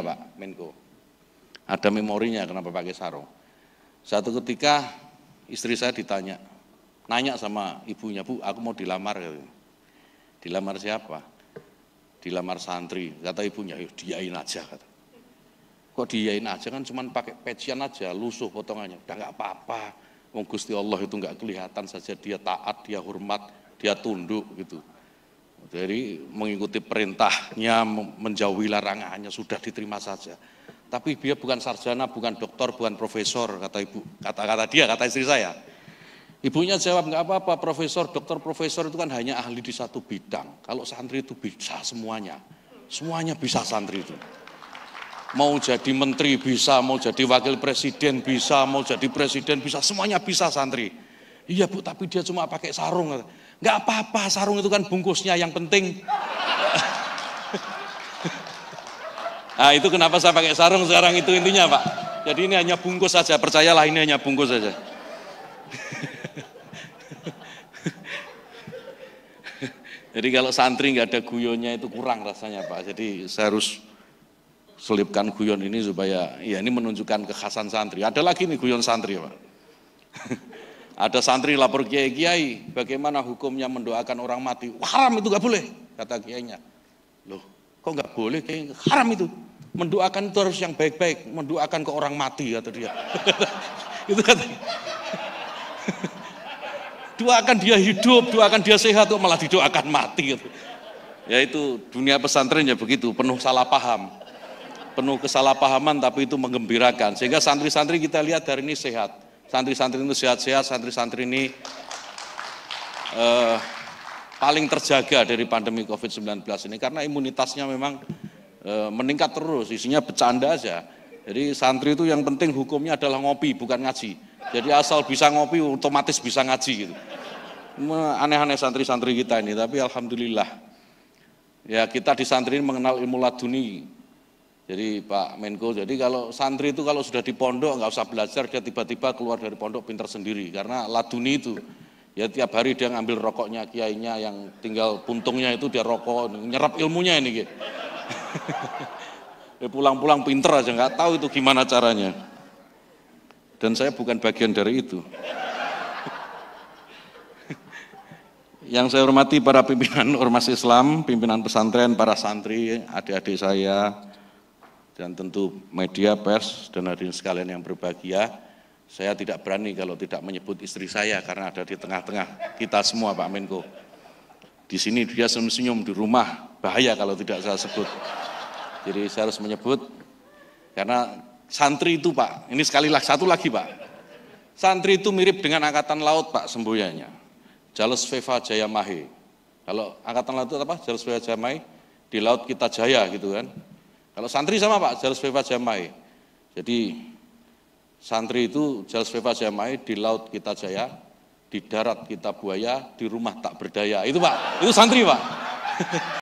memorinya Pak Menko. Ada memorinya kenapa pakai sarung. Satu ketika istri saya ditanya, nanya sama ibunya, Bu aku mau dilamar. Dilamar siapa? Dilamar santri, kata ibunya, yuk diain aja. Kata. Kok diain aja kan cuman pakai pecian aja, lusuh potongannya, udah gak apa-apa. Gusti Allah itu nggak kelihatan saja dia taat, dia hormat, dia tunduk gitu. Jadi mengikuti perintahnya, menjauhi larangannya sudah diterima saja. Tapi dia bukan sarjana, bukan dokter, bukan profesor, kata ibu, kata kata dia, kata istri saya. Ibunya jawab nggak apa-apa, profesor, dokter, profesor itu kan hanya ahli di satu bidang. Kalau santri itu bisa semuanya, semuanya bisa santri itu. Mau jadi menteri bisa, mau jadi wakil presiden bisa, mau jadi presiden bisa, semuanya bisa santri. Iya bu, tapi dia cuma pakai sarung. Nggak apa-apa, sarung itu kan bungkusnya yang penting. nah itu kenapa saya pakai sarung sekarang itu intinya Pak. Jadi ini hanya bungkus saja, percayalah ini hanya bungkus saja. Jadi kalau santri nggak ada guyonnya itu kurang rasanya Pak. Jadi saya harus selipkan guyon ini supaya ya ini menunjukkan kekhasan santri. Ada lagi nih guyon santri Pak. Ada santri lapor kiai kiai, bagaimana hukumnya mendoakan orang mati? Haram itu nggak boleh, kata kiainya. Loh, kok nggak boleh? Kiai haram itu. Mendoakan itu harus yang baik-baik, mendoakan ke orang mati kata dia. itu kata. doakan dia hidup, doakan dia sehat, kok malah didoakan mati. Gitu. Ya itu dunia pesantrennya begitu, penuh salah paham penuh kesalahpahaman tapi itu menggembirakan sehingga santri-santri kita lihat hari ini sehat santri-santri itu sehat-sehat, santri-santri ini eh, paling terjaga dari pandemi COVID-19 ini karena imunitasnya memang eh, meningkat terus, isinya bercanda aja. Jadi santri itu yang penting hukumnya adalah ngopi, bukan ngaji. Jadi asal bisa ngopi otomatis bisa ngaji gitu. Aneh-aneh santri-santri kita ini, tapi alhamdulillah. Ya kita di santri ini mengenal ilmu laduni, jadi Pak Menko, jadi kalau santri itu kalau sudah di pondok nggak usah belajar, dia tiba-tiba keluar dari pondok pinter sendiri karena laduni itu. Ya tiap hari dia ngambil rokoknya kiainya yang tinggal puntungnya itu dia rokok, nyerap ilmunya ini gitu. dia pulang-pulang pinter aja nggak tahu itu gimana caranya. Dan saya bukan bagian dari itu. yang saya hormati para pimpinan ormas Islam, pimpinan pesantren, para santri, adik-adik saya, dan tentu media pers dan hadirin sekalian yang berbahagia. Saya tidak berani kalau tidak menyebut istri saya karena ada di tengah-tengah kita semua Pak Menko. Di sini dia senyum-senyum di rumah, bahaya kalau tidak saya sebut. Jadi saya harus menyebut karena santri itu Pak, ini sekali lagi satu lagi Pak. Santri itu mirip dengan angkatan laut Pak semboyanya. Jales Veva Mahi. Kalau angkatan laut itu apa? Jales Veva Mahi di laut kita jaya gitu kan. Kalau santri sama Pak, jalus bebas jamai. Jadi santri itu jalus bebas jamai di laut kita jaya, di darat kita buaya, di rumah tak berdaya. Itu Pak, itu santri Pak.